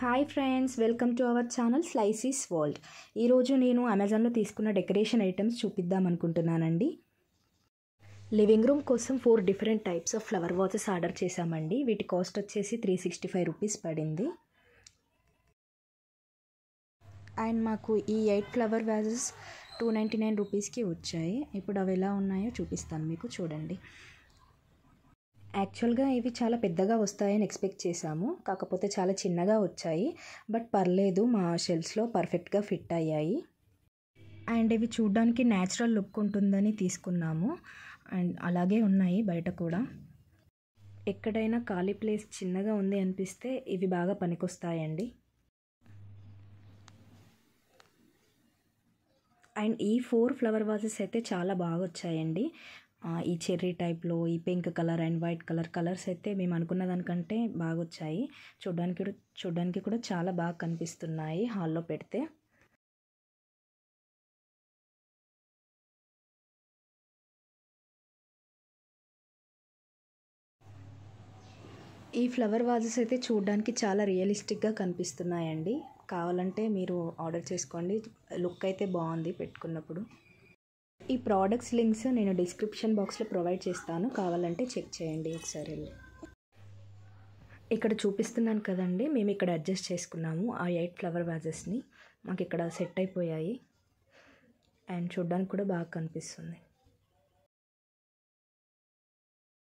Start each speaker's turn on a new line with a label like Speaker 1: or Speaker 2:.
Speaker 1: hi friends welcome to our channel slices world ఈరోజు నేను అమెజాన్లో తీసుకున్న డెకరేషన్ ఐటమ్స్ చూపిద్దాం అనుకుంటున్నానండి లివింగ్ రూమ్ కోసం four different types of flower vases order చేశామండి వీటి కాస్ట్ వచ్చేసి త్రీ సిక్స్టీ ఫైవ్ రూపీస్ పడింది అండ్ మాకు ఈ eight flower vases two ninety nine రూపీస్కి వచ్చాయి ఇప్పుడు అవి ఎలా ఉన్నాయో చూపిస్తాను మీకు చూడండి యాక్చువల్గా ఇవి చాలా పెద్దగా వస్తాయని ఎక్స్పెక్ట్ చేశాము కాకపోతే చాలా చిన్నగా వచ్చాయి బట్ పర్లేదు మా షెల్స్లో పర్ఫెక్ట్గా ఫిట్ అయ్యాయి అండ్ ఇవి చూడ్డానికి న్యాచురల్ లుక్ ఉంటుందని తీసుకున్నాము అండ్ అలాగే ఉన్నాయి బయట కూడా ఎక్కడైనా ఖాళీ ప్లేస్ చిన్నగా ఉంది అనిపిస్తే ఇవి బాగా పనికొస్తాయండి అండ్ ఈ ఫోర్ ఫ్లవర్ వాజెస్ అయితే చాలా బాగా వచ్చాయండి ఈ చెర్రీ టైప్లో ఈ pink colour and white colour colours అయితే మేము అనుకున్న దానికంటే బాగా వచ్చాయి చూడ్డానికి చూడ్డానికి కూడా చాలా బాగా కనిపిస్తున్నాయి హాల్లో పెడితే ఈ ఫ్లవర్ వాజెస్ అయితే చూడడానికి చాలా రియలిస్టిక్గా కనిపిస్తున్నాయండి కావాలంటే మీరు ఆర్డర్ చేసుకోండి లుక్ అయితే బాగుంది పెట్టుకున్నప్పుడు ఈ ప్రోడక్ట్స్ లింక్స్ నేను డిస్క్రిప్షన్ బాక్స్లో ప్రొవైడ్ చేస్తాను కావాలంటే చెక్ చేయండి ఒకసారి ఇక్కడ చూపిస్తున్నాను కదండి మేము ఇక్కడ అడ్జస్ట్ చేసుకున్నాము ఆ ఎయిట్ ఫ్లవర్ వ్యాజెస్ని మాకు ఇక్కడ సెట్ అయిపోయాయి అండ్ చూడ్డానికి కూడా బాగా కనిపిస్తుంది